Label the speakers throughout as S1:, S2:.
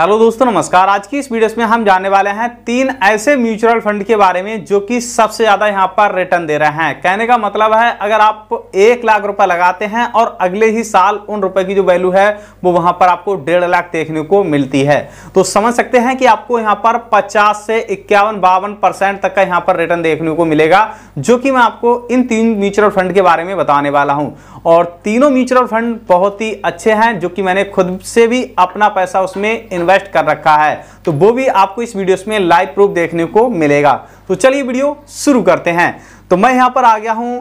S1: hello दोस्तों नमस्कार आज की इस वीडियो में हम जानने वाले हैं तीन ऐसे म्यूचुअल फंड के बारे में जो कि सबसे ज़्यादा यहां पर रिटर्न दे रहे हैं कहने का मतलब है अगर आप एक लाख रुपए लगाते हैं और अगले ही साल उन रुपए की जो वैल्यू है वो वहां पर आपको डेढ़ लाख देखने को मिलती है तो समझ सकते हैं कि आपको यहाँ पर पचास से इक्यावन बावन तक का यहाँ पर रिटर्न देखने को मिलेगा जो कि मैं आपको इन तीन म्यूचुअल फंड के बारे में बताने वाला हूँ और तीनों म्यूचुअल फंड बहुत ही अच्छे हैं जो कि मैंने खुद से भी अपना पैसा उसमें इन्वेस्ट कर रखा है तो वो भी आपको इस वीडियो में लाइव प्रूफ देखने को मिलेगा तो चलिए वीडियो शुरू करते हैं तो मैं यहाँ पर आ गया हूँ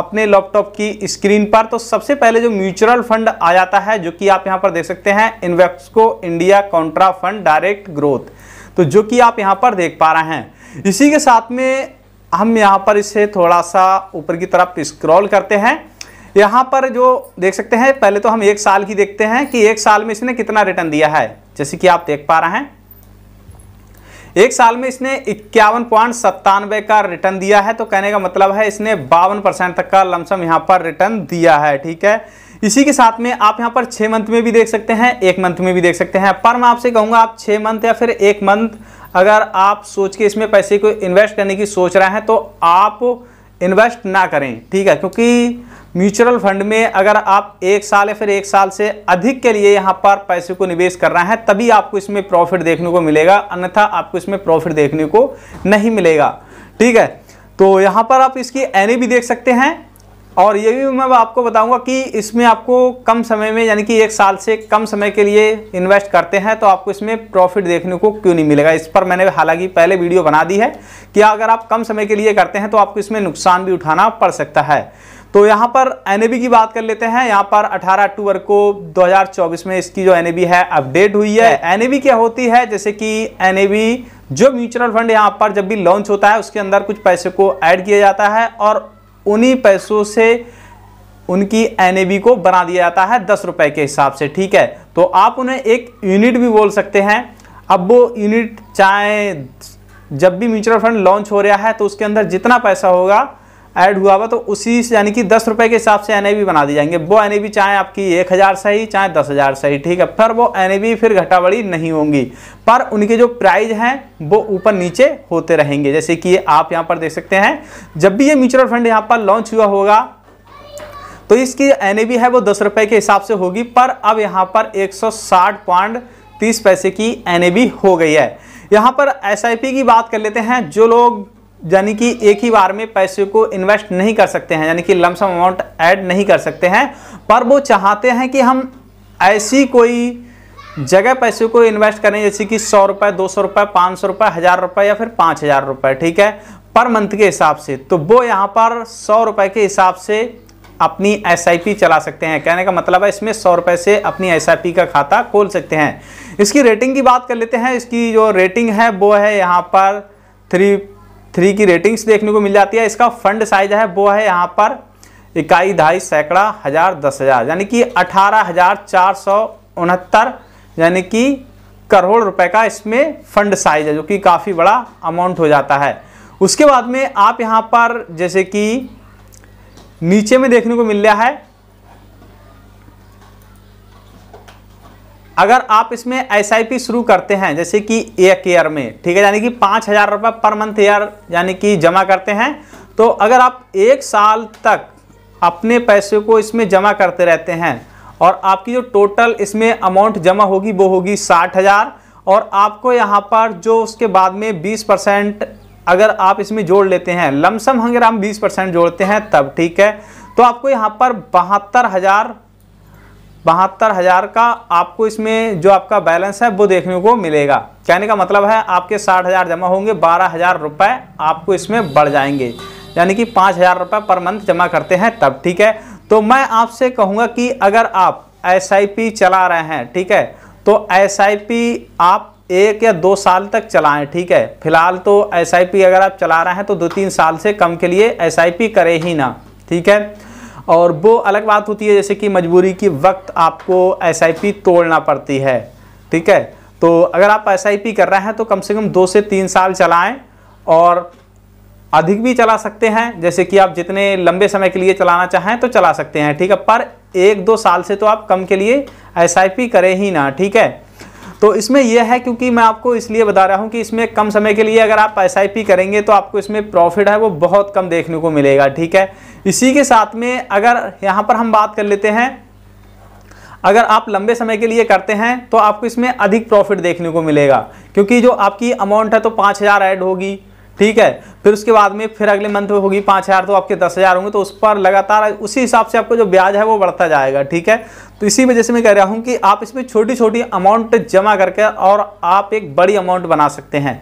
S1: अपने लैपटॉप की स्क्रीन पर तो सबसे पहले जो म्यूचुअल फंड आ जाता है जो कि आप यहाँ पर देख सकते हैं Invesco India contra fund direct growth तो जो कि आप यहाँ पर देख पा रहे हैं इसी के साथ में हम यहाँ पर इसे थोड़ा सा ऊपर की तरफ स्क्रॉल करते हैं यहाँ पर जो देख सकते हैं पहले तो हम एक साल की देखते हैं कि एक साल में इसने कितना रिटर्न दिया है जैसे कि आप देख पा रहे हैं एक साल में इसने इक्यावन पॉइंट सत्तानवे का रिटर्न दिया है तो कहने का मतलब है इसने बावन परसेंट तक का लमसम यहाँ पर रिटर्न दिया है ठीक है इसी के साथ में आप यहाँ पर छः मंथ में भी देख सकते हैं एक मंथ में भी देख सकते हैं पर मैं आपसे कहूँगा आप छः मंथ या फिर एक मंथ अगर आप सोच के इसमें पैसे को इन्वेस्ट करने की सोच रहे हैं तो आप इन्वेस्ट ना करें ठीक है क्योंकि म्यूचुअल फंड में अगर आप एक साल या फिर एक साल से अधिक के लिए यहाँ पर पैसे को निवेश कर रहे हैं तभी आपको इसमें प्रॉफिट देखने को मिलेगा अन्यथा आपको इसमें प्रॉफिट देखने को नहीं मिलेगा ठीक है तो यहाँ पर आप इसकी एन भी देख सकते हैं और ये भी मैं आपको बताऊंगा कि इसमें आपको कम समय में यानी कि एक साल से कम समय के लिए इन्वेस्ट करते हैं तो आपको इसमें प्रॉफिट देखने को क्यों नहीं मिलेगा इस पर मैंने हालांकि पहले वीडियो बना दी है कि अगर आप कम समय के लिए करते हैं तो आपको इसमें नुकसान भी उठाना पड़ सकता है तो यहाँ पर एन की बात कर लेते हैं यहाँ पर 18 अक्टूबर को 2024 में इसकी जो एन है अपडेट हुई है एन क्या होती है जैसे कि एन जो म्यूचुअल फंड यहाँ पर जब भी लॉन्च होता है उसके अंदर कुछ पैसे को ऐड किया जाता है और उन्हीं पैसों से उनकी एन को बना दिया जाता है दस रुपए के हिसाब से ठीक है तो आप उन्हें एक यूनिट भी बोल सकते हैं अब वो यूनिट चाहे जब भी म्यूचुअल फंड लॉन्च हो रहा है तो उसके अंदर जितना पैसा होगा ऐड हुआ हुआ तो उसी से यानी कि दस रुपये के हिसाब से एन बना दी जाएंगे वो एन चाहे आपकी एक हज़ार सही चाहे दस हज़ार सही ठीक है पर वो एन फिर घटावड़ी नहीं होंगी पर उनके जो प्राइज हैं वो ऊपर नीचे होते रहेंगे जैसे कि आप यहाँ पर देख सकते हैं जब भी ये म्यूचुअल फंड यहाँ पर लॉन्च हुआ होगा तो इसकी एन है वो दस रुपये के हिसाब से होगी पर अब यहाँ पर एक तीस पैसे की एन हो गई है यहाँ पर एस की बात कर लेते हैं जो लोग यानी कि एक ही बार में पैसे को इन्वेस्ट नहीं कर सकते हैं यानी कि लमसम अमाउंट ऐड नहीं कर सकते हैं पर वो चाहते हैं कि हम ऐसी कोई जगह पैसे को इन्वेस्ट करें जैसे कि सौ रुपये दो सौ रुपये पाँच सौ रुपये हज़ार रुपये या फिर पाँच हज़ार रुपये ठीक है पर मंथ के हिसाब से तो वो यहाँ पर सौ रुपये के हिसाब से अपनी एस चला सकते हैं कहने का मतलब है इसमें सौ रुपये से अपनी एस का खाता खोल सकते हैं इसकी रेटिंग की बात कर लेते हैं इसकी जो रेटिंग है वो है यहाँ पर थ्री थ्री की रेटिंग्स देखने को मिल जाती है इसका फंड साइज है वो है यहाँ पर इकाई ढाई सैकड़ा हज़ार दस हज़ार यानी कि अठारह हज़ार चार सौ उनहत्तर यानी कि करोड़ रुपए का इसमें फंड साइज है जो कि काफ़ी बड़ा अमाउंट हो जाता है उसके बाद में आप यहाँ पर जैसे कि नीचे में देखने को मिल रहा है अगर आप इसमें एस शुरू करते हैं जैसे कि एक ईयर में ठीक है यानी कि पाँच हज़ार रुपये पर मंथ ईयर यानी कि जमा करते हैं तो अगर आप एक साल तक अपने पैसे को इसमें जमा करते रहते हैं और आपकी जो टोटल इसमें अमाउंट जमा होगी वो होगी साठ हज़ार और आपको यहाँ पर जो उसके बाद में बीस परसेंट अगर आप इसमें जोड़ लेते हैं लमसम अगर हम बीस परसेंट जोड़ते हैं तब ठीक है तो आपको यहाँ पर बहत्तर हज़ार बहत्तर हज़ार का आपको इसमें जो आपका बैलेंस है वो देखने को मिलेगा कहने का मतलब है आपके साठ हज़ार जमा होंगे बारह हज़ार रुपये आपको इसमें बढ़ जाएंगे यानी कि पाँच हज़ार रुपये पर मंथ जमा करते हैं तब ठीक है तो मैं आपसे कहूँगा कि अगर आप एस चला रहे हैं ठीक है तो एस आप एक या दो साल तक चलाएं ठीक है फिलहाल तो एस अगर आप चला रहे हैं तो दो तीन साल से कम के लिए एस करें ही ना ठीक है और वो अलग बात होती है जैसे कि मजबूरी की वक्त आपको एस तोड़ना पड़ती है ठीक है तो अगर आप एस कर रहे हैं तो कम से कम दो से तीन साल चलाएँ और अधिक भी चला सकते हैं जैसे कि आप जितने लंबे समय के लिए चलाना चाहें तो चला सकते हैं ठीक है पर एक दो साल से तो आप कम के लिए एस करें ही ना ठीक है तो इसमें यह है क्योंकि मैं आपको इसलिए बता रहा हूँ कि इसमें कम समय के लिए अगर आप एस करेंगे तो आपको इसमें प्रॉफिट है वो बहुत कम देखने को मिलेगा ठीक है इसी के साथ में अगर यहाँ पर हम बात कर लेते हैं अगर आप लंबे समय के लिए करते हैं तो आपको इसमें अधिक प्रॉफिट देखने को मिलेगा क्योंकि जो आपकी अमाउंट है तो पाँच हज़ार ऐड होगी ठीक है फिर उसके बाद में फिर अगले मंथ में होगी पाँच हज़ार तो आपके दस हज़ार होंगे तो उस पर लगातार उसी हिसाब से आपको जो ब्याज है वो बढ़ता जाएगा ठीक है तो इसी वजह से मैं कह रहा हूँ कि आप इसमें छोटी छोटी अमाउंट जमा करके और आप एक बड़ी अमाउंट बना सकते हैं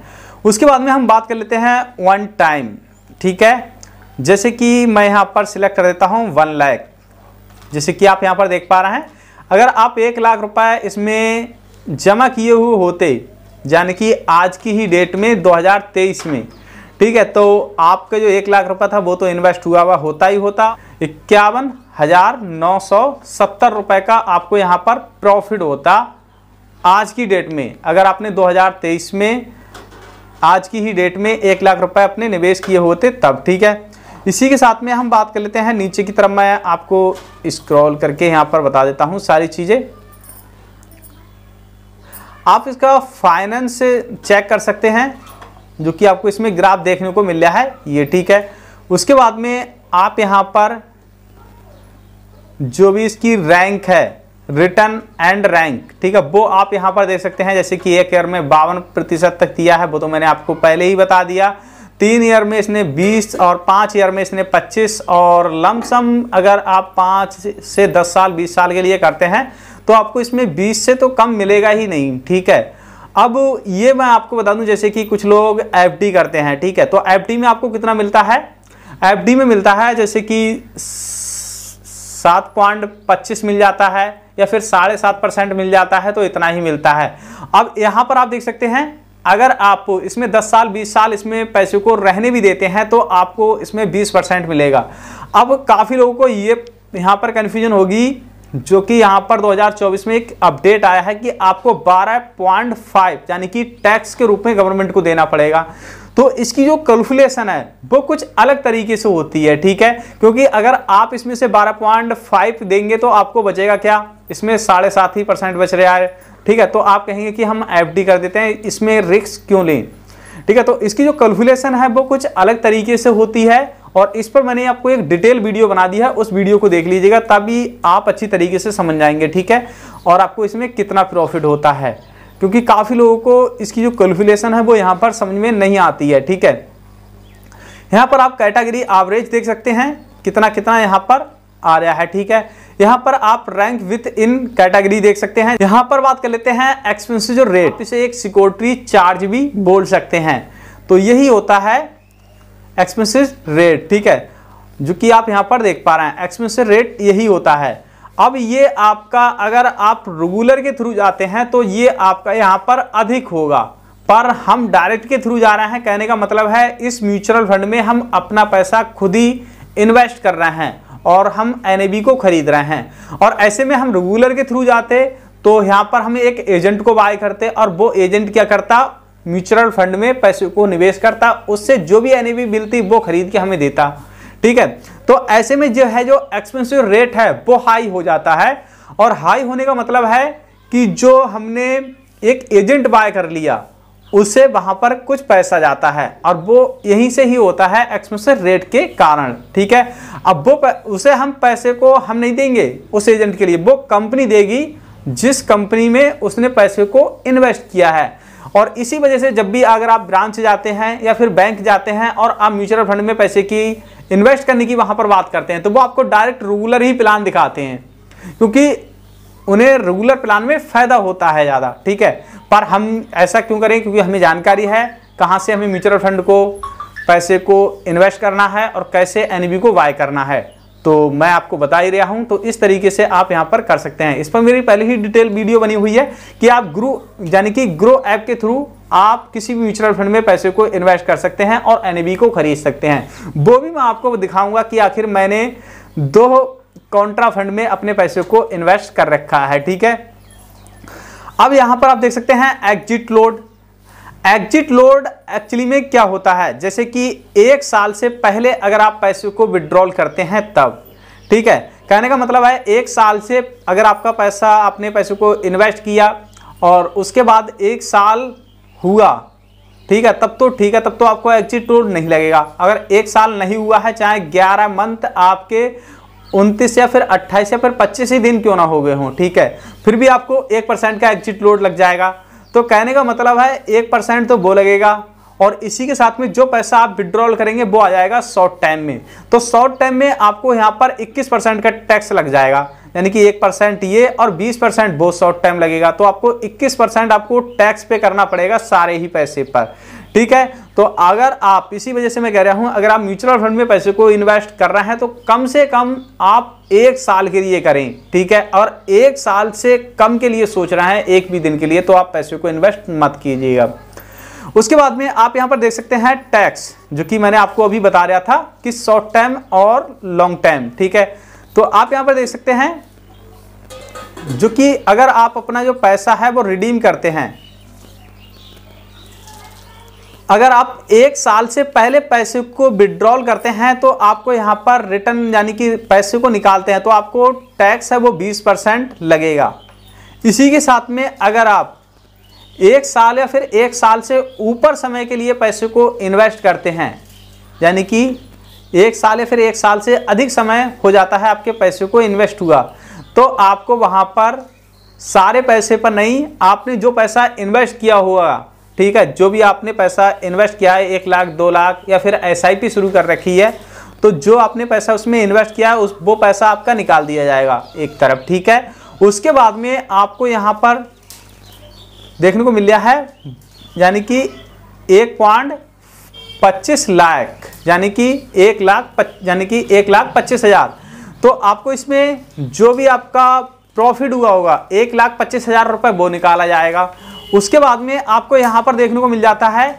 S1: उसके बाद में हम बात कर लेते हैं वन टाइम ठीक है जैसे कि मैं यहाँ पर सिलेक्ट कर देता हूँ वन लैख जैसे कि आप यहाँ पर देख पा रहे हैं अगर आप एक लाख रुपए इसमें जमा किए हुए होते यानी कि आज की ही डेट में 2023 में ठीक है तो आपका जो एक लाख रुपए था वो तो इन्वेस्ट हुआ हुआ होता ही होता इक्यावन हजार नौ सौ सत्तर रुपए का आपको यहाँ पर प्रॉफिट होता आज की डेट में अगर आपने 2023 में आज की ही डेट में एक लाख रुपए अपने निवेश किए होते तब ठीक है इसी के साथ में हम बात कर लेते हैं नीचे की तरफ मैं आपको स्क्रॉल करके यहाँ पर बता देता हूं सारी चीज़ें आप इसका फाइनेंस चेक कर सकते हैं जो कि आपको इसमें ग्राफ देखने को मिल रहा है ये ठीक है उसके बाद में आप यहाँ पर जो भी इसकी रैंक है रिटर्न एंड रैंक ठीक है वो आप यहाँ पर देख सकते हैं जैसे कि एक ईयर में बावन प्रतिशत तक दिया है वो तो मैंने आपको पहले ही बता दिया तीन ईयर में इसने 20 और पाँच ईयर में इसने 25 और लमसम अगर आप पाँच से 10 साल 20 साल के लिए करते हैं तो आपको इसमें 20 से तो कम मिलेगा ही नहीं ठीक है अब ये मैं आपको बता दूं जैसे कि कुछ लोग एफ करते हैं ठीक है तो एफ में आपको कितना मिलता है एफ में मिलता है जैसे कि सात पॉइंट पच्चीस मिल जाता है या फिर साढ़े सात परसेंट मिल जाता है तो इतना ही मिलता है अब यहाँ पर आप देख सकते हैं अगर आप इसमें दस साल बीस साल इसमें पैसे को रहने भी देते हैं तो आपको इसमें बीस परसेंट मिलेगा अब काफ़ी लोगों को ये यहाँ पर कन्फ्यूजन होगी जो कि यहां पर 2024 में एक अपडेट आया है कि आपको 12.5 यानी कि टैक्स के रूप में गवर्नमेंट को देना पड़ेगा तो इसकी जो कैलकुलेशन है वो कुछ अलग तरीके से होती है ठीक है क्योंकि अगर आप इसमें से 12.5 देंगे तो आपको बचेगा क्या इसमें साढ़े सात ही परसेंट बच रहा है ठीक है तो आप कहेंगे कि हम एफ कर देते हैं इसमें रिस्क क्यों लें ठीक है तो इसकी जो कैलकुलेशन है वो कुछ अलग तरीके से होती है और इस पर मैंने आपको एक डिटेल वीडियो बना दिया है उस वीडियो को देख लीजिएगा तभी आप अच्छी तरीके से समझ जाएंगे ठीक है और आपको इसमें कितना प्रॉफिट होता है क्योंकि काफ़ी लोगों को इसकी जो कैलकुलेशन है वो यहाँ पर समझ में नहीं आती है ठीक है यहाँ पर आप कैटेगरी एवरेज देख सकते हैं कितना कितना यहाँ पर आ रहा है ठीक है यहाँ पर आप रैंक विथ इन कैटेगरी देख सकते हैं यहाँ पर बात कर लेते हैं एक्सपेंसिव रेट इसे एक सिक्योरिटी चार्ज भी बोल सकते हैं तो यही होता है एक्सपेंसिव रेट ठीक है जो कि आप यहाँ पर देख पा रहे हैं एक्सपेंसिव रेट यही होता है अब ये आपका अगर आप रेगुलर के थ्रू जाते हैं तो ये आपका यहाँ पर अधिक होगा पर हम डायरेक्ट के थ्रू जा रहे हैं कहने का मतलब है इस म्यूचुअल फंड में हम अपना पैसा खुद ही इन्वेस्ट कर रहे हैं और हम एन को खरीद रहे हैं और ऐसे में हम रेगुलर के थ्रू जाते तो यहाँ पर हम एक एजेंट को बाय करते और वो एजेंट क्या करता म्यूचुअल फंड में पैसे को निवेश करता उससे जो भी एन मिलती वो खरीद के हमें देता ठीक है तो ऐसे में जो है जो एक्सपेंसिव रेट है वो हाई हो जाता है और हाई होने का मतलब है कि जो हमने एक एजेंट बाय कर लिया उससे वहाँ पर कुछ पैसा जाता है और वो यहीं से ही होता है एक्सपेंसिव रेट के कारण ठीक है अब वो उसे हम पैसे को हम नहीं देंगे उस एजेंट के लिए वो कंपनी देगी जिस कंपनी में उसने पैसे को इन्वेस्ट किया है और इसी वजह से जब भी अगर आप ब्रांच जाते हैं या फिर बैंक जाते हैं और आप म्यूचुअल फंड में पैसे की इन्वेस्ट करने की वहाँ पर बात करते हैं तो वो आपको डायरेक्ट रेगुलर ही प्लान दिखाते हैं क्योंकि उन्हें रेगुलर प्लान में फ़ायदा होता है ज़्यादा ठीक है पर हम ऐसा क्यों करें क्योंकि हमें जानकारी है कहाँ से हमें म्यूचुअल फंड को पैसे को इन्वेस्ट करना है और कैसे एन को बाय करना है तो मैं आपको बता ही रहा हूं तो इस तरीके से आप यहां पर कर सकते हैं इस पर मेरी पहले ही डिटेल वीडियो बनी हुई है कि आप ग्रो यानी कि ग्रो ऐप के थ्रू आप किसी भी म्यूचुअल फंड में पैसे को इन्वेस्ट कर सकते हैं और एन को खरीद सकते हैं वो भी मैं आपको दिखाऊंगा कि आखिर मैंने दो कॉन्ट्रा फंड में अपने पैसे को इन्वेस्ट कर रखा है ठीक है अब यहां पर आप देख सकते हैं exit load exit load actually में क्या होता है जैसे कि एक साल से पहले अगर आप पैसे को विड्रॉल करते हैं तब ठीक है कहने का मतलब है एक साल से अगर आपका पैसा आपने पैसे को इन्वेस्ट किया और उसके बाद एक साल हुआ ठीक है तब तो ठीक है तब तो आपको एग्जिट लोड नहीं लगेगा अगर एक साल नहीं हुआ है चाहे ग्यारह मंथ आपके उनतीस या फिर अट्ठाईस या फिर पच्चीस ही दिन क्यों ना हो गए हों ठीक है फिर भी आपको एक परसेंट का एग्जिट लोड लग जाएगा तो कहने का मतलब है एक परसेंट तो वो लगेगा और इसी के साथ में जो पैसा आप विड्रॉल करेंगे वो आ जाएगा शॉर्ट टाइम में तो शॉर्ट टाइम में आपको यहाँ पर 21 परसेंट का टैक्स लग जाएगा यानी कि एक परसेंट ये और 20 परसेंट वो शॉर्ट टाइम लगेगा तो आपको 21 परसेंट आपको टैक्स पे करना पड़ेगा सारे ही पैसे पर ठीक है तो अगर आप इसी वजह से मैं कह रहा हूं अगर आप म्यूचुअल फंड में पैसे को इन्वेस्ट कर रहे हैं तो कम से कम आप एक साल के लिए करें ठीक है और एक साल से कम के लिए सोच रहे हैं एक भी दिन के लिए तो आप पैसे को इन्वेस्ट मत कीजिएगा उसके बाद में आप यहां पर देख सकते हैं टैक्स जो कि मैंने आपको अभी बता रहा था कि शॉर्ट टर्म और लॉन्ग टर्म ठीक है तो आप यहां पर देख सकते हैं जो कि अगर आप अपना जो पैसा है वो रिडीम करते हैं अगर आप एक साल से पहले पैसे को विड्रॉल करते हैं तो आपको यहाँ पर रिटर्न यानी कि पैसे को निकालते हैं तो आपको टैक्स है वो 20 परसेंट लगेगा इसी के साथ में अगर आप एक साल या फिर एक साल से ऊपर समय के लिए पैसे को इन्वेस्ट करते हैं यानी कि एक साल या फिर एक साल से अधिक समय हो जाता है आपके पैसे को इन्वेस्ट हुआ तो आपको वहाँ पर सारे पैसे पर नहीं आपने जो पैसा इन्वेस्ट किया हुआ ठीक है जो भी आपने पैसा इन्वेस्ट किया है एक लाख दो लाख या फिर एस शुरू कर रखी है तो जो आपने पैसा उसमें इन्वेस्ट किया है उस वो पैसा आपका निकाल दिया जाएगा एक तरफ ठीक है उसके बाद में आपको यहाँ पर देखने को मिल गया है यानी कि एक पॉइंट पच्चीस लाख यानी कि एक लाख यानी कि एक लाख पच्चीस हज़ार तो आपको इसमें जो भी आपका प्रॉफिट हुआ होगा एक लाख पच्चीस हज़ार रुपये वो निकाला जाएगा उसके बाद में आपको यहां पर देखने को मिल जाता है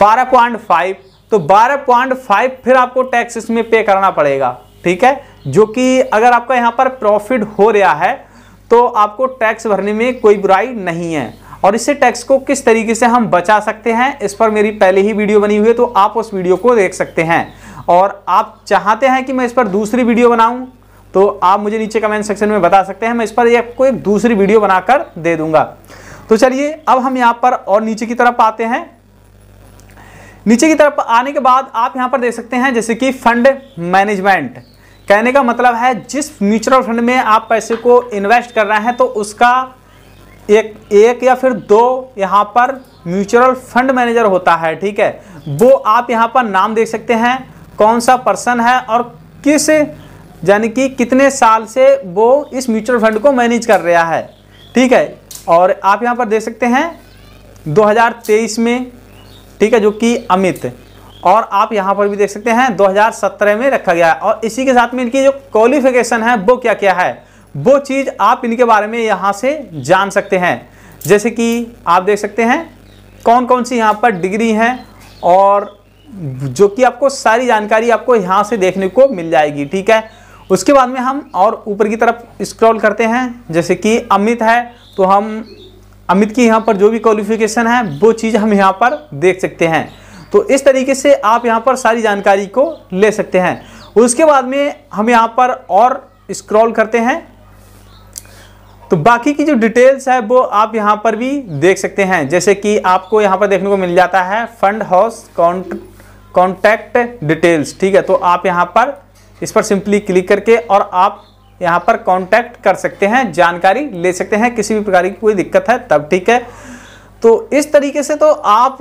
S1: बारह पॉइंट फाइव तो बारह पॉइंट फाइव फिर आपको टैक्स इसमें पे करना पड़ेगा ठीक है जो कि अगर आपका यहां पर प्रॉफिट हो रहा है तो आपको टैक्स भरने में कोई बुराई नहीं है और इससे टैक्स को किस तरीके से हम बचा सकते हैं इस पर मेरी पहले ही वीडियो बनी हुई है तो आप उस वीडियो को देख सकते हैं और आप चाहते हैं कि मैं इस पर दूसरी वीडियो बनाऊं तो आप मुझे नीचे कमेंट सेक्शन में बता सकते हैं मैं इस पर आपको एक दूसरी वीडियो बनाकर दे दूंगा तो चलिए अब हम यहां पर और नीचे की तरफ आते हैं नीचे की तरफ आने के बाद आप यहां पर देख सकते हैं जैसे कि फंड मैनेजमेंट कहने का मतलब है जिस म्यूचुअल फंड में आप पैसे को इन्वेस्ट कर रहे हैं तो उसका एक एक या फिर दो यहां पर म्यूचुअल फंड मैनेजर होता है ठीक है वो आप यहां पर नाम देख सकते हैं कौन सा पर्सन है और किस यानी कि कितने साल से वो इस म्यूचुअल फंड को मैनेज कर रहा है ठीक है और आप यहाँ पर देख सकते हैं 2023 में ठीक है जो कि अमित और आप यहाँ पर भी देख सकते हैं 2017 में रखा गया है और इसी के साथ में इनकी जो क्वालिफिकेशन है वो क्या क्या है वो चीज़ आप इनके बारे में यहाँ से जान सकते हैं जैसे कि आप देख सकते हैं कौन कौन सी यहाँ पर डिग्री हैं और जो कि आपको सारी जानकारी आपको यहाँ से देखने को मिल जाएगी ठीक है उसके बाद में हम और ऊपर की तरफ स्क्रॉल करते हैं जैसे कि अमित है तो हम अमित की यहाँ पर जो भी क्वालिफिकेशन है वो चीज़ हम यहाँ पर देख सकते हैं तो इस तरीके से आप यहाँ पर सारी जानकारी को ले सकते हैं उसके बाद में हम यहाँ पर और स्क्रॉल करते हैं तो बाकी की जो डिटेल्स है वो आप यहाँ पर भी देख सकते हैं जैसे कि आपको यहाँ पर देखने को मिल जाता है फंड हाउस कॉन्टैक्ट डिटेल्स ठीक है तो आप यहाँ पर इस पर सिंपली क्लिक करके और आप यहाँ पर कॉन्टैक्ट कर सकते हैं जानकारी ले सकते हैं किसी भी प्रकार की कोई दिक्कत है तब ठीक है तो इस तरीके से तो आप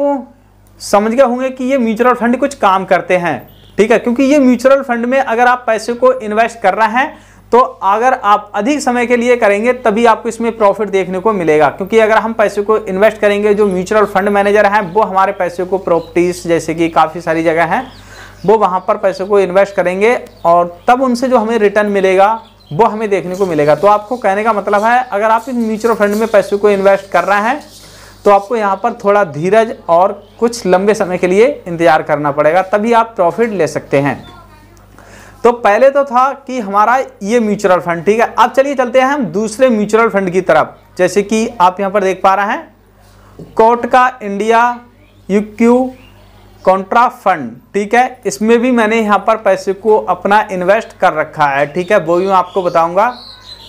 S1: समझ गए होंगे कि ये म्यूचुअल फंड कुछ काम करते हैं ठीक है क्योंकि ये म्यूचुअल फंड में अगर आप पैसे को इन्वेस्ट कर रहे हैं तो अगर आप अधिक समय के लिए करेंगे तभी आपको इसमें प्रॉफिट देखने को मिलेगा क्योंकि अगर हम पैसे को इन्वेस्ट करेंगे जो म्यूचुअल फंड मैनेजर हैं वो हमारे पैसे को प्रॉपर्टीज़ जैसे कि काफ़ी सारी जगह हैं वो वहाँ पर पैसे को इन्वेस्ट करेंगे और तब उनसे जो हमें रिटर्न मिलेगा वो हमें देखने को मिलेगा तो आपको कहने का मतलब है अगर आप इस म्यूचुअल फंड में पैसे को इन्वेस्ट कर रहे हैं तो आपको यहाँ पर थोड़ा धीरज और कुछ लंबे समय के लिए इंतज़ार करना पड़ेगा तभी आप प्रॉफिट ले सकते हैं तो पहले तो था कि हमारा ये म्यूचुअल फंड ठीक है अब चलिए चलते हैं हम दूसरे म्यूचुअल फंड की तरफ जैसे कि आप यहाँ पर देख पा रहे हैं कोट का इंडिया क्यू कॉन्ट्रा फंड ठीक है इसमें भी मैंने यहाँ पर पैसे को अपना इन्वेस्ट कर रखा है ठीक है वो भी मैं आपको बताऊँगा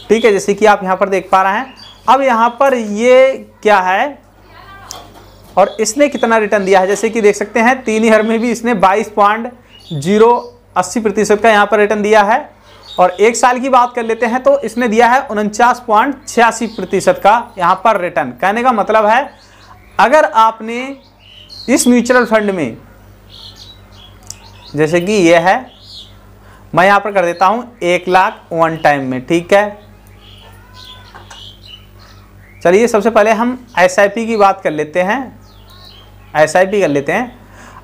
S1: ठीक है जैसे कि आप यहाँ पर देख पा रहे हैं अब यहाँ पर ये क्या है और इसने कितना रिटर्न दिया है जैसे कि देख सकते हैं तीन ईयर में भी इसने बाईस पॉइंट जीरो अस्सी प्रतिशत का यहाँ पर रिटर्न दिया है और एक साल की बात कर लेते हैं तो इसने दिया है उनचास पॉइंट छियासी प्रतिशत का यहाँ पर रिटर्न कहने का मतलब है अगर आपने इस म्यूचुअल फंड में जैसे कि यह है मैं यहां पर कर देता हूं एक लाख वन टाइम में ठीक है चलिए सबसे पहले हम एस की बात कर लेते हैं एस कर लेते हैं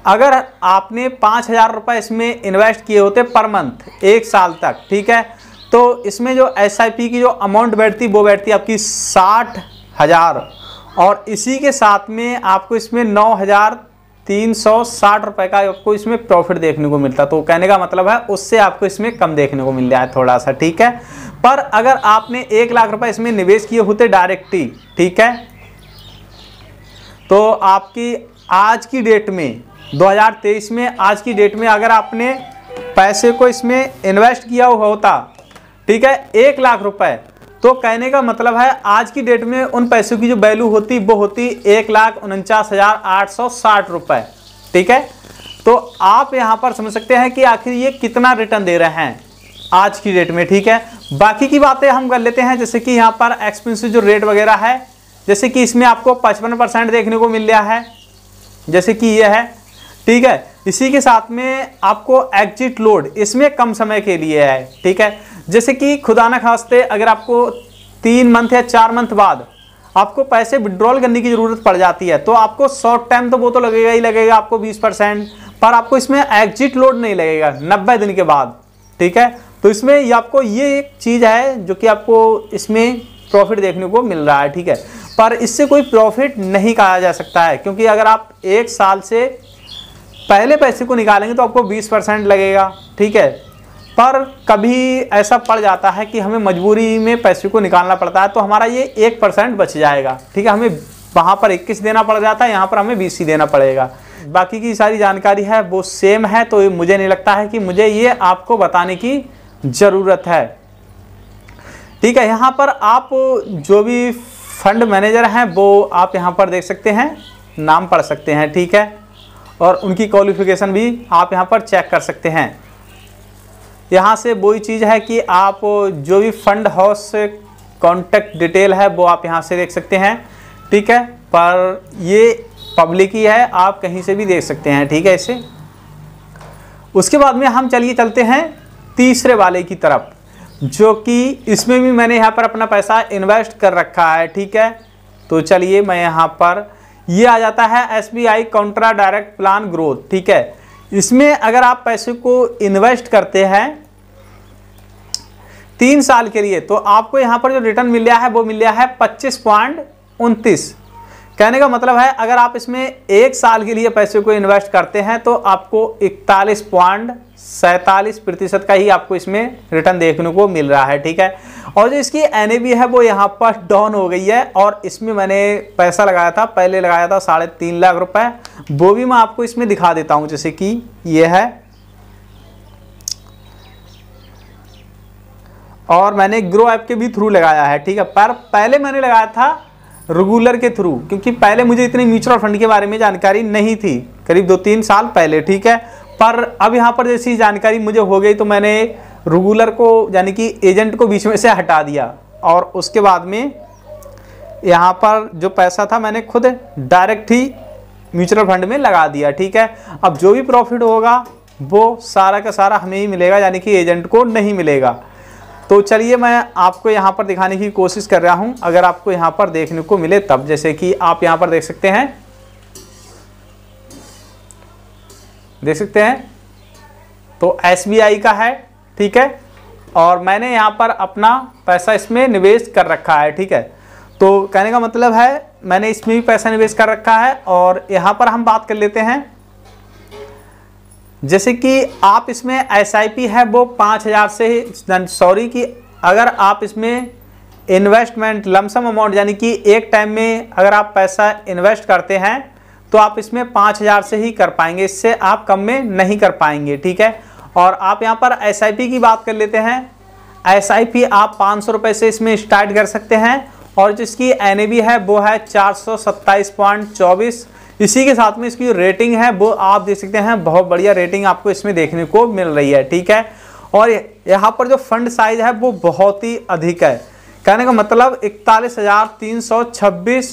S1: अगर आपने पाँच हज़ार रुपये इसमें इन्वेस्ट किए होते पर मंथ एक साल तक ठीक है तो इसमें जो एस की जो अमाउंट बैठती वो बैठती आपकी साठ हज़ार और इसी के साथ में आपको इसमें नौ हज़ार तीन सौ साठ रुपये का आपको इसमें प्रॉफिट देखने को मिलता तो कहने का मतलब है उससे आपको इसमें कम देखने को मिल जाए थोड़ा सा ठीक है पर अगर आपने एक लाख रुपए इसमें निवेश किए होते डायरेक्टली ठीक है तो आपकी आज की डेट में 2023 में आज की डेट में अगर आपने पैसे को इसमें इन्वेस्ट किया हुआ होता ठीक है एक लाख रुपए तो कहने का मतलब है आज की डेट में उन पैसों की जो वैल्यू होती वो होती एक लाख उनचास हज़ार आठ सौ साठ रुपये ठीक है तो आप यहाँ पर समझ सकते हैं कि आखिर ये कितना रिटर्न दे रहे हैं आज की डेट में ठीक है बाकी की बातें हम कर लेते हैं जैसे कि यहाँ पर एक्सपेंसिव जो रेट वगैरह है जैसे कि इसमें आपको पचपन परसेंट देखने को मिल रहा है जैसे कि ये है ठीक है इसी के साथ में आपको एग्जिट लोड इसमें कम समय के लिए है ठीक है जैसे कि खुदा न खास्ते अगर आपको तीन मंथ या चार मंथ बाद आपको पैसे विड्रॉल करने की ज़रूरत पड़ जाती है तो आपको शॉर्ट टाइम तो वो तो लगेगा ही लगेगा आपको बीस परसेंट पर आपको इसमें एग्जिट लोड नहीं लगेगा नब्बे दिन के बाद ठीक है तो इसमें ये आपको ये एक चीज़ है जो कि आपको इसमें प्रॉफिट देखने को मिल रहा है ठीक है पर इससे कोई प्रॉफिट नहीं कहा जा सकता है क्योंकि अगर आप एक साल से पहले पैसे को निकालेंगे तो आपको 20 परसेंट लगेगा ठीक है पर कभी ऐसा पड़ जाता है कि हमें मजबूरी में पैसे को निकालना पड़ता है तो हमारा ये एक परसेंट बच जाएगा ठीक है हमें वहाँ पर इक्कीस देना पड़ जाता है यहाँ पर हमें बीस ही देना पड़ेगा बाकी की सारी जानकारी है वो सेम है तो मुझे नहीं लगता है कि मुझे ये आपको बताने की ज़रूरत है ठीक है यहाँ पर आप जो भी फंड मैनेजर हैं वो आप यहाँ पर देख सकते हैं नाम पढ़ सकते हैं ठीक है और उनकी क्वालिफिकेशन भी आप यहाँ पर चेक कर सकते हैं यहाँ से वही चीज़ है कि आप जो भी फंड हाउस कॉन्टैक्ट डिटेल है वो आप यहाँ से देख सकते हैं ठीक है पर ये पब्लिक ही है आप कहीं से भी देख सकते हैं ठीक है इसे उसके बाद में हम चलिए चलते हैं तीसरे वाले की तरफ जो कि इसमें भी मैंने यहाँ पर अपना पैसा इन्वेस्ट कर रखा है ठीक है तो चलिए मैं यहाँ पर ये आ जाता है S B I contra direct plan growth ठीक है इसमें अगर आप पैसे को इन्वेस्ट करते हैं तीन साल के लिए तो आपको यहाँ पर जो रिटर्न मिल गया है वो मिल गया है पच्चीस पॉइंट उनतीस कहने का मतलब है अगर आप इसमें एक साल के लिए पैसे को इन्वेस्ट करते हैं तो आपको इकतालीस पॉइंट सैंतालीस प्रतिशत का ही आपको इसमें रिटर्न देखने को मिल रहा है ठीक है और जो इसकी एन है वो यहाँ पर डाउन हो गई है और इसमें मैंने पैसा लगाया था पहले लगाया था साढ़े तीन लाख रुपए वो भी मैं आपको इसमें दिखा देता हूँ जैसे कि ये है और मैंने ग्रो ऐप के भी थ्रू लगाया है ठीक है पर पहले मैंने लगाया था रेगुलर के थ्रू क्योंकि पहले मुझे इतने म्यूचुअल फंड के बारे में जानकारी नहीं थी करीब दो तीन साल पहले ठीक है पर अब यहाँ पर जैसी जानकारी मुझे हो गई तो मैंने रूगुलर को यानी कि एजेंट को बीच में से हटा दिया और उसके बाद में यहाँ पर जो पैसा था मैंने खुद डायरेक्ट ही म्यूचुअल फंड में लगा दिया ठीक है अब जो भी प्रॉफिट होगा वो सारा का सारा हमें ही मिलेगा यानी कि एजेंट को नहीं मिलेगा तो चलिए मैं आपको यहाँ पर दिखाने की कोशिश कर रहा हूँ अगर आपको यहाँ पर देखने को मिले तब जैसे कि आप यहाँ पर देख सकते हैं देख सकते हैं तो एस का है ठीक है और मैंने यहाँ पर अपना पैसा इसमें निवेश कर रखा है ठीक है तो कहने का मतलब है मैंने इसमें भी पैसा निवेश कर रखा है और यहाँ पर हम बात कर लेते हैं जैसे कि आप इसमें एस है वो पाँच हज़ार से सॉरी कि अगर आप इसमें इन्वेस्टमेंट लमसम अमाउंट यानी कि एक टाइम में अगर आप पैसा इन्वेस्ट करते हैं तो आप इसमें पाँच हज़ार से ही कर पाएंगे इससे आप कम में नहीं कर पाएंगे ठीक है और आप यहाँ पर एस की बात कर लेते हैं एस आप पाँच सौ से इसमें स्टार्ट कर सकते हैं और जिसकी एन है वो है चार इसी के साथ में इसकी रेटिंग है वो आप देख सकते हैं बहुत बढ़िया रेटिंग आपको इसमें देखने को मिल रही है ठीक है और यहाँ पर जो फंड साइज है वो बहुत ही अधिक है कहने का मतलब इकतालीस हज़ार तीन सौ छब्बीस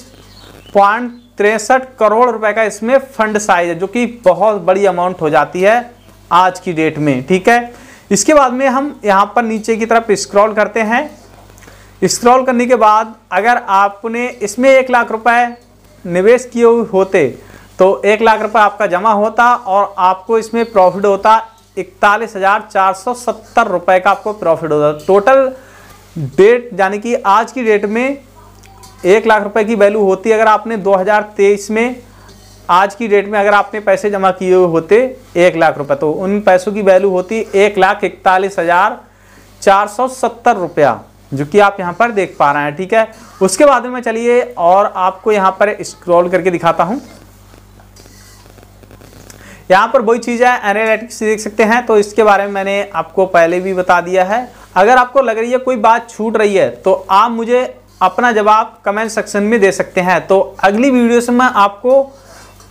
S1: पॉइंट तिरसठ करोड़ रुपए का इसमें फंड साइज है जो कि बहुत बड़ी अमाउंट हो जाती है आज की डेट में ठीक है इसके बाद में हम यहाँ पर नीचे की तरफ स्क्रॉल करते हैं स्क्रॉल करने के बाद अगर आपने इसमें एक लाख रुपए निवेश किए होते तो एक लाख रुपए आपका जमा होता और आपको इसमें प्रॉफिट होता इकतालीस हज़ार चार सौ सत्तर रुपये का आपको प्रॉफिट होता टोटल डेट यानी कि आज की डेट में एक लाख रुपए की वैल्यू होती अगर आपने 2023 में आज की डेट में अगर आपने पैसे जमा किए हुए होते एक लाख रुपए तो उन पैसों की वैल्यू होती एक लाख इकतालीस हज़ार चार सौ सत्तर रुपया जो कि आप यहाँ पर देख पा रहे हैं ठीक है उसके बाद में चलिए और आपको यहां पर स्क्रॉल करके दिखाता हूं यहां पर वही चीज़ है एनालिटिक्स देख सकते हैं तो इसके बारे में मैंने आपको पहले भी बता दिया है अगर आपको लग रही है कोई बात छूट रही है तो आप मुझे अपना जवाब कमेंट सेक्शन में दे सकते हैं तो अगली वीडियो से मैं आपको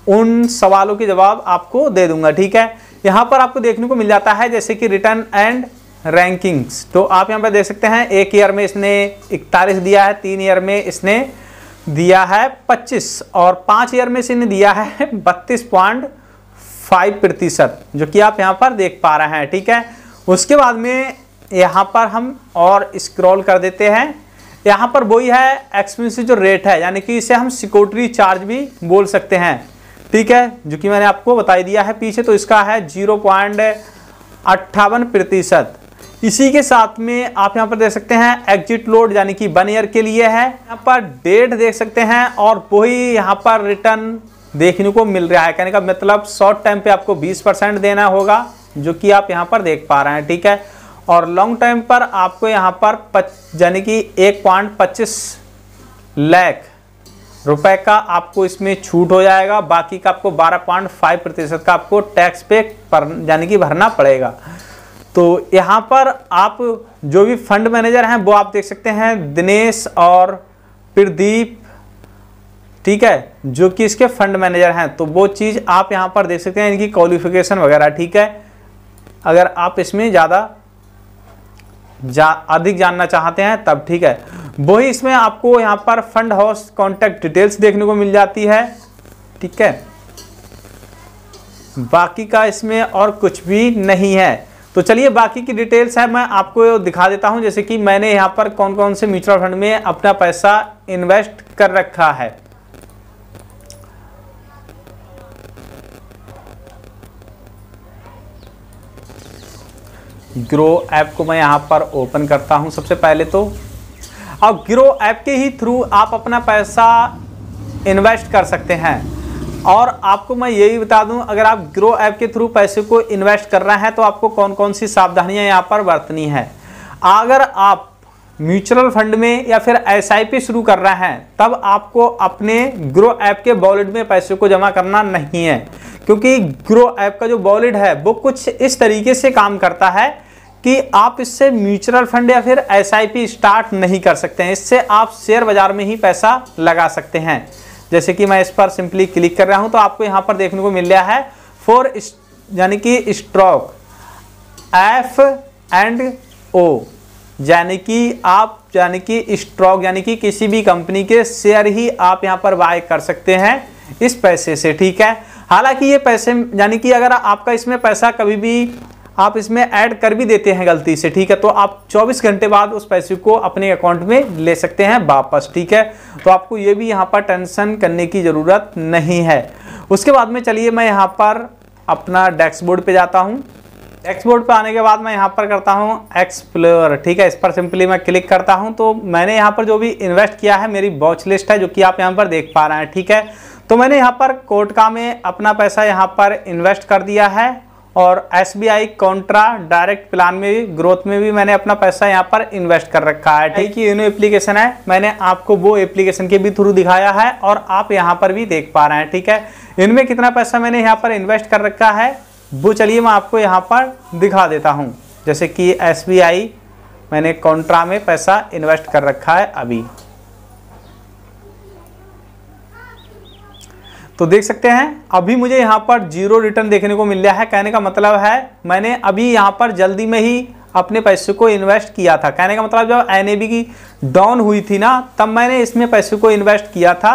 S1: उन सवालों के जवाब आपको दे दूंगा ठीक है यहाँ पर आपको देखने को मिल जाता है जैसे कि रिटर्न एंड रैंकिंग्स तो आप यहाँ पर देख सकते हैं एक ईयर में इसने इकतालीस दिया है तीन ईयर में इसने दिया है पच्चीस और पाँच ईयर में इसने दिया है बत्तीस पॉइंट फाइव प्रतिशत जो कि आप यहाँ पर देख पा रहे हैं ठीक है उसके बाद में यहाँ पर हम और स्क्रॉल कर देते हैं यहाँ पर वही है एक्सपेंसिव जो रेट है यानी कि इसे हम सिक्योरिटी चार्ज भी बोल सकते हैं ठीक है जो कि मैंने आपको बताई दिया है पीछे तो इसका है जीरो पॉइंट अट्ठावन प्रतिशत इसी के साथ में आप यहाँ पर देख सकते हैं एग्जिट लोड यानी कि वन ईयर के लिए है यहाँ पर डेट देख सकते हैं और वही यहाँ पर रिटर्न देखने को मिल रहा है कहने का मतलब शॉर्ट टाइम पे आपको 20 परसेंट देना होगा जो कि आप यहाँ पर देख पा रहे हैं ठीक है और लॉन्ग टाइम पर आपको यहाँ पर यानी कि एक पॉइंट पच्चीस लैख रुपए का आपको इसमें छूट हो जाएगा बाकी का आपको बारह पॉइंट फाइव प्रतिशत का आपको टैक्स पे पर यानी कि भरना पड़ेगा तो यहाँ पर आप जो भी फंड मैनेजर हैं वो आप देख सकते हैं दिनेश और प्रदीप ठीक है जो कि इसके फंड मैनेजर हैं तो वो चीज़ आप यहाँ पर देख सकते हैं इनकी क्वालिफिकेशन वगैरह ठीक है अगर आप इसमें ज़्यादा जा अधिक जानना चाहते हैं तब ठीक है वही इसमें आपको यहाँ पर फंड हाउस कॉन्टैक्ट डिटेल्स देखने को मिल जाती है ठीक है बाकी का इसमें और कुछ भी नहीं है तो चलिए बाकी की डिटेल्स है मैं आपको दिखा देता हूं जैसे कि मैंने यहां पर कौन कौन से म्यूचुअल फंड में अपना पैसा इन्वेस्ट कर रखा है ग्रो ऐप को मैं यहाँ पर ओपन करता हूँ सबसे पहले तो अब ग्रो ऐप के ही थ्रू आप अपना पैसा इन्वेस्ट कर सकते हैं और आपको मैं यही बता दूं अगर आप ग्रो ऐप के थ्रू पैसे को इन्वेस्ट कर रहे हैं तो आपको कौन कौन सी सावधानियां यहाँ पर बरतनी है अगर आप म्यूचुअल फंड में या फिर एस शुरू कर रहे हैं तब आपको अपने ग्रो ऐप के वॉलेट में पैसे को जमा करना नहीं है क्योंकि ग्रो ऐप का जो वॉलेट है वो कुछ इस तरीके से काम करता है कि आप इससे म्यूचुअल फंड या फिर एस स्टार्ट नहीं कर सकते हैं इससे आप शेयर बाजार में ही पैसा लगा सकते हैं जैसे कि मैं इस पर सिंपली क्लिक कर रहा हूं तो आपको यहां पर देखने को मिल रहा है फोर यानी कि स्ट्रोक एफ एंड ओ यानी कि आप यानी कि स्ट्रोक यानी कि किसी भी कंपनी के शेयर ही आप यहाँ पर बाय कर सकते हैं इस पैसे से ठीक है हालांकि ये पैसे यानी कि अगर आपका इसमें पैसा कभी भी आप इसमें ऐड कर भी देते हैं गलती से ठीक है तो आप 24 घंटे बाद उस पैसे को अपने अकाउंट में ले सकते हैं वापस ठीक है तो आपको ये भी यहाँ पर टेंशन करने की ज़रूरत नहीं है उसके बाद में चलिए मैं यहाँ पर अपना डैक्सबोर्ड पर जाता हूँ बोर्ड पे आने के बाद मैं यहाँ पर करता हूँ एक्सप्लोर ठीक है इस पर सिंपली मैं क्लिक करता हूँ तो मैंने यहाँ पर जो भी इन्वेस्ट किया है मेरी वॉच लिस्ट है जो कि आप यहाँ पर देख पा रहे हैं ठीक है तो मैंने यहाँ पर कोटका में अपना पैसा यहाँ पर इन्वेस्ट कर दिया है और S B I contra direct plan में भी ग्रोथ में भी मैंने अपना पैसा यहाँ पर इन्वेस्ट कर रखा है ठीक है यूनो एप्लीकेशन है मैंने आपको वो एप्लीकेशन के भी थ्रू दिखाया है और आप यहाँ पर भी देख पा रहे हैं ठीक है इनमें कितना पैसा मैंने यहाँ पर इन्वेस्ट कर रखा है वो चलिए मैं आपको यहाँ पर दिखा देता हूँ जैसे कि एस मैंने कॉन्ट्रा में पैसा इन्वेस्ट कर रखा है अभी तो देख सकते हैं अभी मुझे यहाँ पर जीरो रिटर्न देखने को मिल रहा है कहने का मतलब है मैंने अभी यहाँ पर जल्दी में ही अपने पैसे को इन्वेस्ट किया था कहने का मतलब जब एन की डाउन हुई थी ना तब मैंने इसमें पैसे को इन्वेस्ट किया था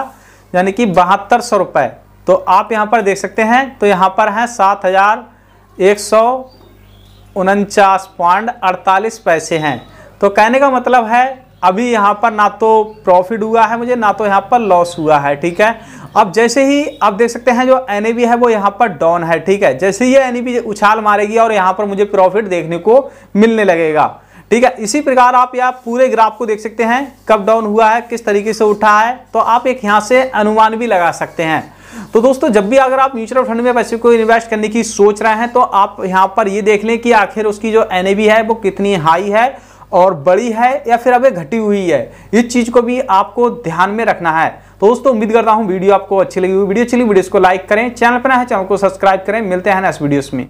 S1: यानी कि बहत्तर सौ रुपये तो आप यहाँ पर देख सकते हैं तो यहाँ पर हैं सात हज़ार एक सौ उनचास पॉइंट अड़तालीस पैसे हैं तो कहने का मतलब है अभी यहाँ पर ना तो प्रॉफिट हुआ है मुझे ना तो यहाँ पर लॉस हुआ है ठीक है अब जैसे ही आप देख सकते हैं जो एन है वो यहाँ पर डाउन है ठीक है जैसे ही एन उछाल मारेगी और यहाँ पर मुझे प्रॉफिट देखने को मिलने लगेगा ठीक है इसी प्रकार आप यह पूरे ग्राफ को देख सकते हैं कब डाउन हुआ है किस तरीके से उठा है तो आप एक यहाँ से अनुमान भी लगा सकते हैं तो दोस्तों जब भी अगर आप म्यूचुअल फंड में पैसे को इन्वेस्ट करने की सोच रहे हैं तो आप यहाँ पर ये देख लें कि आखिर उसकी जो एन है वो कितनी हाई है और बड़ी है या फिर अभी घटी हुई है इस चीज़ को भी आपको ध्यान में रखना है तो दोस्तों उम्मीद करता हूँ वीडियो आपको अच्छी लगी हुई वीडियो अच्छी लगी वीडियो को लाइक करें चैनल पर ना है चैनल को सब्सक्राइब करें मिलते हैं नेक्स्ट वीडियोस में